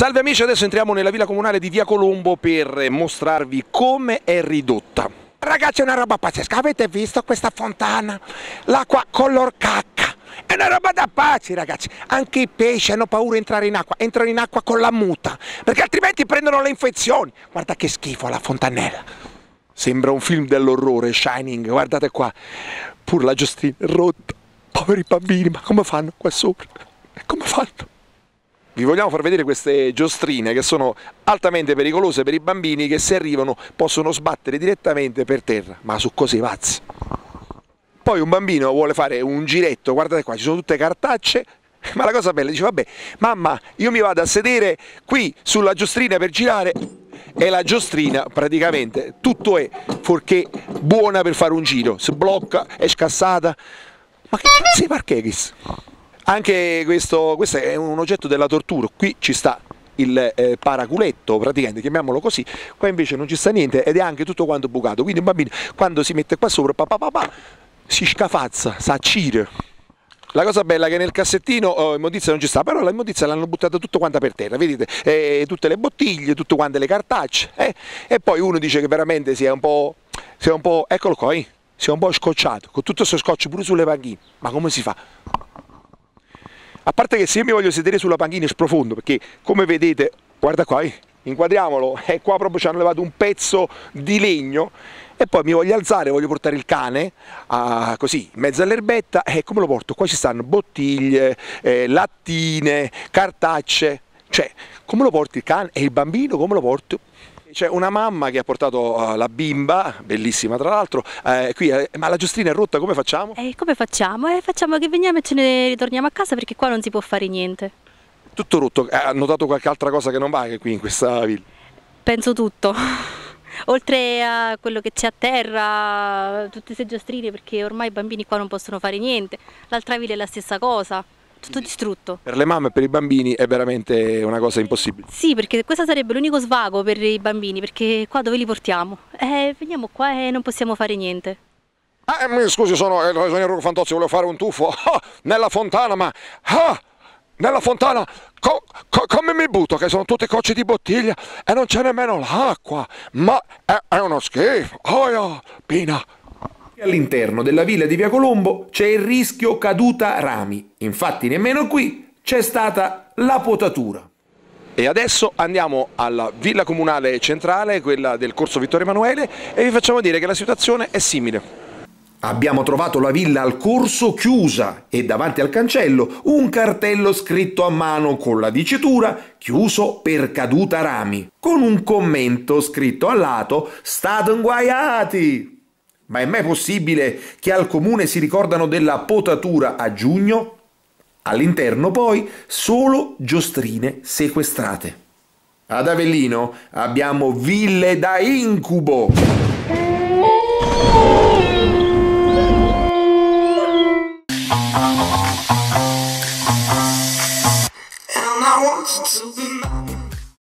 Salve amici, adesso entriamo nella villa comunale di Via Colombo per mostrarvi come è ridotta. Ragazzi è una roba pazzesca, avete visto questa fontana? L'acqua color cacca, è una roba da pazzi ragazzi, anche i pesci hanno paura di entrare in acqua, entrano in acqua con la muta, perché altrimenti prendono le infezioni. Guarda che schifo la fontanella, sembra un film dell'orrore, Shining, guardate qua, pur la Justine rotta, poveri bambini, ma come fanno qua sopra? Come fanno? vi vogliamo far vedere queste giostrine che sono altamente pericolose per i bambini che se arrivano possono sbattere direttamente per terra, ma su cose pazze. Poi un bambino vuole fare un giretto, guardate qua, ci sono tutte cartacce, ma la cosa bella dice vabbè, mamma io mi vado a sedere qui sulla giostrina per girare e la giostrina praticamente tutto è fuorché buona per fare un giro, si blocca, è scassata. Ma che cazzo di parcheggis? Anche questo, questo è un oggetto della tortura, qui ci sta il eh, paraculetto praticamente, chiamiamolo così, qua invece non ci sta niente ed è anche tutto quanto bucato, quindi un bambino quando si mette qua sopra pa, pa, pa, pa si scafazza, sa cire. La cosa bella è che nel cassettino oh, immondizia non ci sta, però la immondizia l'hanno buttata tutto quanto per terra, vedete? Eh, tutte le bottiglie, tutte quante le cartacce, eh? e poi uno dice che veramente si è un po', si è un po', eccolo qua, eh? si è un po' scocciato, con tutto questo scotch pure sulle panchine, ma come si fa? a parte che se io mi voglio sedere sulla panchina e sprofondo perché come vedete guarda qua eh, inquadriamolo e eh, qua proprio ci hanno levato un pezzo di legno e poi mi voglio alzare, voglio portare il cane a, così in mezzo all'erbetta e come lo porto? Qua ci stanno bottiglie, eh, lattine, cartacce, cioè come lo porti il cane e il bambino come lo porto? C'è una mamma che ha portato eh, la bimba, bellissima tra l'altro, eh, qui, eh, ma la giostrina è rotta, come facciamo? Eh, come facciamo? Eh, facciamo che veniamo e ce ne ritorniamo a casa perché qua non si può fare niente. Tutto rotto, ha notato qualche altra cosa che non va qui in questa villa? Penso tutto, oltre a quello che c'è a terra, tutte queste giostrine perché ormai i bambini qua non possono fare niente, l'altra villa è la stessa cosa tutto distrutto. Per le mamme e per i bambini è veramente una cosa impossibile. Sì, perché questo sarebbe l'unico svago per i bambini, perché qua dove li portiamo? Eh, veniamo qua e non possiamo fare niente. Eh, mi scusi, sono, eh, sono Enrico Fantozzi, volevo fare un tuffo ah, nella fontana, ma... Ah, nella fontana, co, co, come mi butto? Che sono tutte cocce di bottiglia e non c'è nemmeno l'acqua, ma è, eh, è, uno schifo. Oh, yeah, Pina, All'interno della villa di Via Colombo c'è il rischio caduta rami, infatti nemmeno qui c'è stata la potatura. E adesso andiamo alla villa comunale centrale, quella del corso Vittorio Emanuele, e vi facciamo dire che la situazione è simile. Abbiamo trovato la villa al corso chiusa e davanti al cancello un cartello scritto a mano con la dicitura chiuso per caduta rami, con un commento scritto a lato Stato inguaiati! Ma è mai possibile che al comune si ricordano della potatura a giugno? All'interno poi solo giostrine sequestrate. Ad Avellino abbiamo ville da incubo. It's a bit